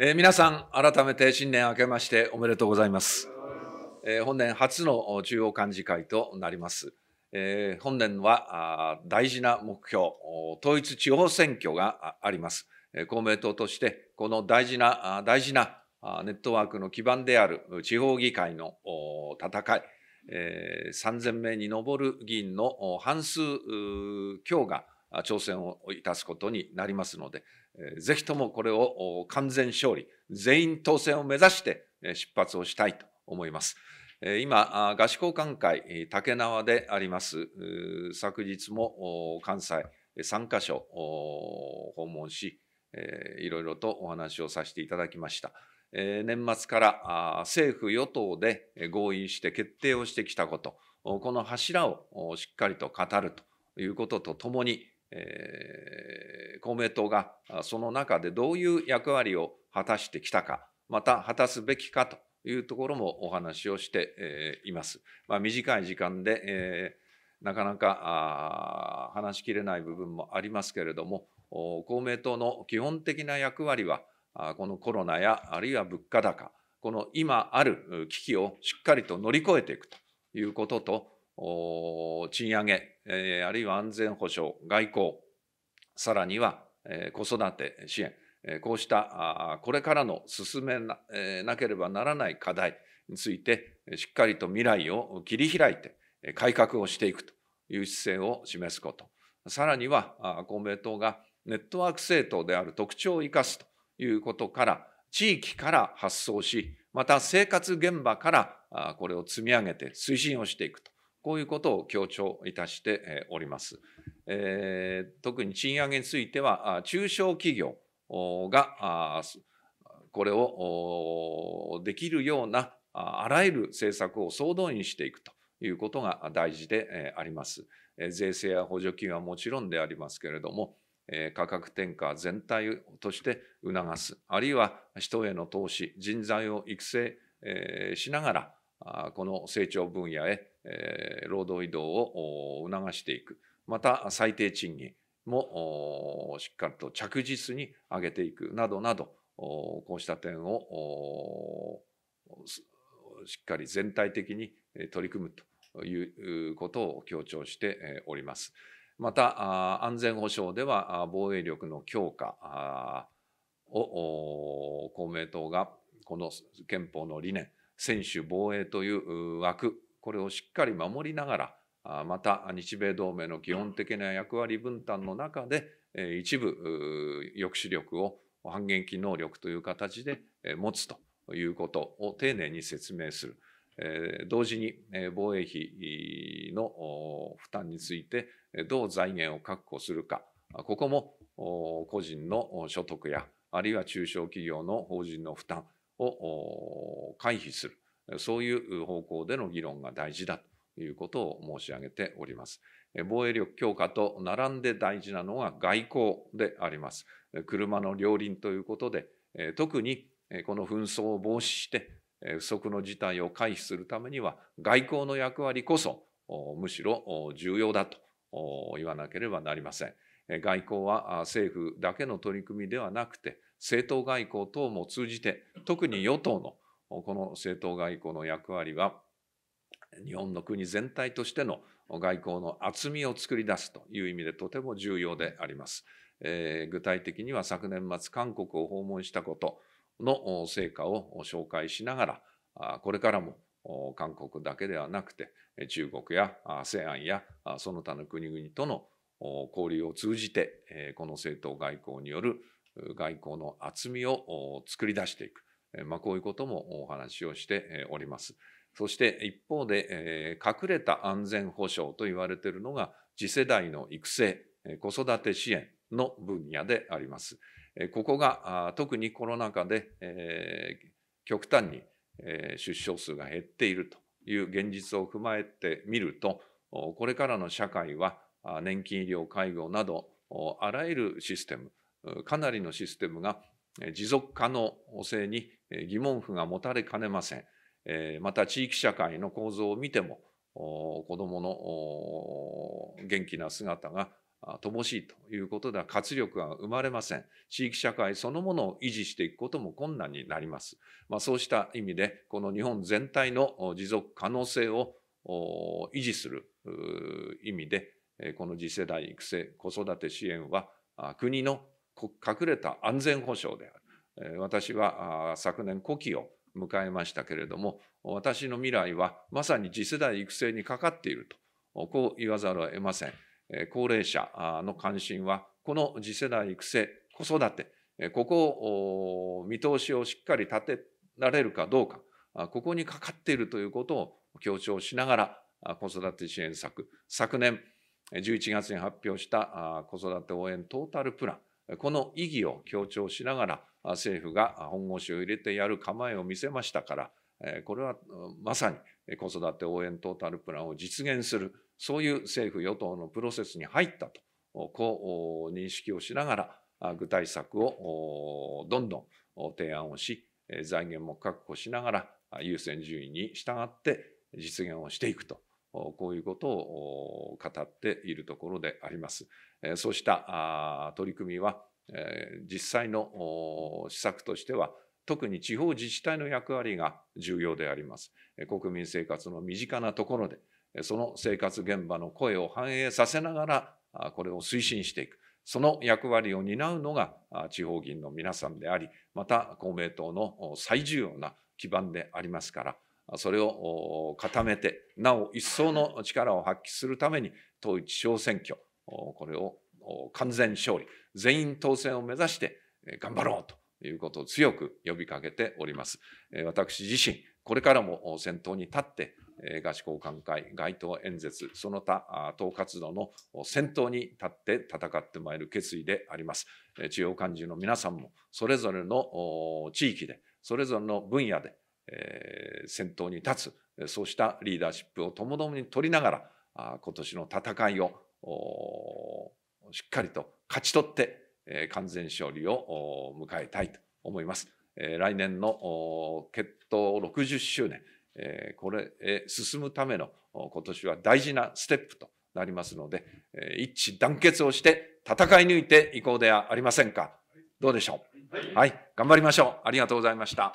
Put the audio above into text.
えー、皆さん、改めて新年明けましておめでとうございます。えー、本年初の中央幹事会となります。えー、本年はあ大事な目標、統一地方選挙があります。公明党として、この大事な、大事なネットワークの基盤である地方議会の戦い、えー、3000名に上る議員の半数強が挑戦をいたすことになりますので、ぜひともこれを完全勝利、全員当選を目指して出発をしたいと思います。今、合宿交換会、竹縄であります。昨日も関西3カ所訪問し、いろいろとお話をさせていただきました。年末から政府・与党で合意して決定をしてきたこと、この柱をしっかりと語るということとともに、公明党がその中でどういう役割を果たしてきたか、また果たすべきかというところもお話をしています。まあ、短い時間で、えー、なかなか話しきれない部分もありますけれども公明党の基本的な役割はこのコロナやあるいは物価高この今ある危機をしっかりと乗り越えていくということと賃上げ、えあるいは安全保障外交さらには子育て支援こうしたこれからの進めなければならない課題についてしっかりと未来を切り開いて改革をしていくという姿勢を示すことさらには公明党がネットワーク政党である特徴を生かすということから地域から発想しまた生活現場からこれを積み上げて推進をしていくとこういうことを強調いたしております。え特に賃上げについては、中小企業がこれをできるようなあらゆる政策を総動員していくということが大事であります。税制や補助金はもちろんでありますけれども、価格転嫁全体として促す、あるいは人への投資、人材を育成しながら、この成長分野へ労働移動を促していくまた最低賃金もしっかりと着実に上げていくなどなどこうした点をしっかり全体的に取り組むということを強調しております。また安全保障では防衛力の強化を公明党がこの憲法の理念専守防衛という枠これをしっかり守りながらまた日米同盟の基本的な役割分担の中で一部抑止力を反撃能力という形で持つということを丁寧に説明する。同時に防衛費の負担についてどう財源を確保するかここも個人の所得やあるいは中小企業の法人の負担を回避する、そういう方向での議論が大事だということを申し上げております。防衛力強化と並んで大事なのは外交であります。車の両輪ということで、特にこの紛争を防止して、不測の事態を回避するためには、外交の役割こそむしろ重要だと言わなければなりません。外交は政府だけの取り組みではなくて、政党外交等も通じて、特に与党のこの政党外交の役割は、日本の国全体としての外交の厚みを作り出すという意味でとても重要であります。えー、具体的には昨年末韓国を訪問したことの成果を紹介しながらこれからも韓国だけではなくて中国や ASEAN やその他の国々との交流を通じてこの政党外交による外交の厚みを作り出していく、まあ、こういうこともお話をしております。そして一方で、隠れた安全保障と言われているのが次世代の育成、子育て支援の分野であります。ここが特にコロナ禍で極端に出生数が減っているという現実を踏まえてみると、これからの社会は年金医療介護などあらゆるシステムかなりのシステムが持続可能性に疑問符が持たれかねません。また地域社会の構造を見ても子どもの元気な姿が乏しいということでは活力が生まれません。地域社会そのものを維持していくことも困難になります。まあ、そうした意味で、この日本全体の持続可能性を維持する意味で、この次世代育成子育て支援は国の隠れた安全保障である。私は昨年古希を迎えましたけれども、私の未来はまさに次世代育成にかかっていると、こう言わざるを得ません。高齢者の関心は、この次世代育成、子育て、ここを見通しをしっかり立てられるかどうか、ここにかかっているということを強調しながら、子育て支援策、昨年11月に発表した子育て応援トータルプラン、この意義を強調しながら政府が本腰を入れてやる構えを見せましたからこれはまさに子育て応援トータルプランを実現するそういう政府与党のプロセスに入ったとこう認識をしながら具体策をどんどん提案をし財源も確保しながら優先順位に従って実現をしていくとこういうことを語っているところであります。そうした取り組みは実際の施策としては特に地方自治体の役割が重要であります。国民生活の身近なところでその生活現場の声を反映させながらこれを推進していく。その役割を担うのが地方議員の皆さんであり、また公明党の最重要な基盤でありますから、それを固めて、なお一層の力を発揮するために、統一地方選挙、これを完全勝利、全員当選を目指して頑張ろうということを強く呼びかけております。私自身、これからも先頭に立って、合宿交換会、街頭演説、その他党活動の先頭に立って戦ってまいる決意であります。中央幹事の皆さんも、それぞれの地域で、それぞれの分野で、先頭に立つそうしたリーダーシップをともどもに取りながら今年の戦いをしっかりと勝ち取って、完全勝利を迎えたいと思います。来年の決闘60周年、これへ進むための今年は大事なステップとなりますので、一致団結をして戦い抜いていこうではありませんか。どうでしょう。はい、はい、頑張りましょう。ありがとうございました。